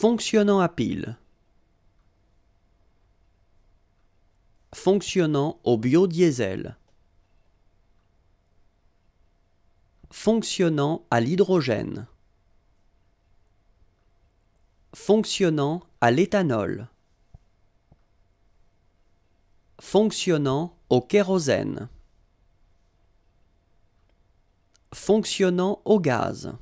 Fonctionnant à pile. Fonctionnant au biodiesel. Fonctionnant à l'hydrogène. Fonctionnant à l'éthanol. Fonctionnant au kérosène. Fonctionnant au gaz.